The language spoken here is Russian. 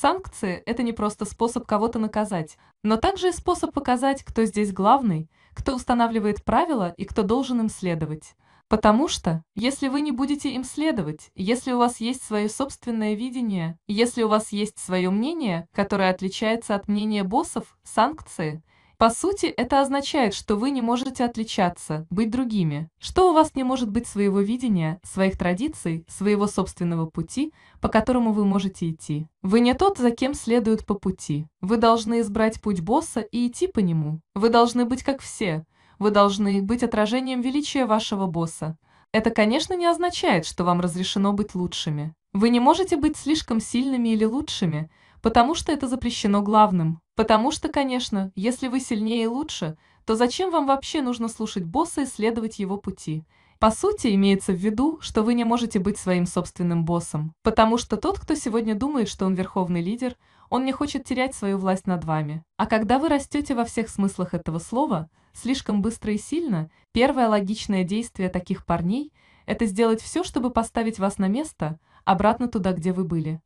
Санкции – это не просто способ кого-то наказать, но также и способ показать, кто здесь главный, кто устанавливает правила и кто должен им следовать. Потому что, если вы не будете им следовать, если у вас есть свое собственное видение, если у вас есть свое мнение, которое отличается от мнения боссов, санкции по сути, это означает, что вы не можете отличаться, быть другими, что у вас не может быть своего видения, своих традиций, своего собственного пути, по которому вы можете идти. Вы не тот, за кем следуют по пути. Вы должны избрать путь босса и идти по нему. Вы должны быть как все. Вы должны быть отражением величия вашего босса. Это, конечно, не означает, что вам разрешено быть лучшими. Вы не можете быть слишком сильными или лучшими, потому что это запрещено главным, Потому что, конечно, если вы сильнее и лучше, то зачем вам вообще нужно слушать босса и следовать его пути? По сути, имеется в виду, что вы не можете быть своим собственным боссом, потому что тот, кто сегодня думает, что он верховный лидер, он не хочет терять свою власть над вами. А когда вы растете во всех смыслах этого слова, слишком быстро и сильно, первое логичное действие таких парней – это сделать все, чтобы поставить вас на место, обратно туда, где вы были.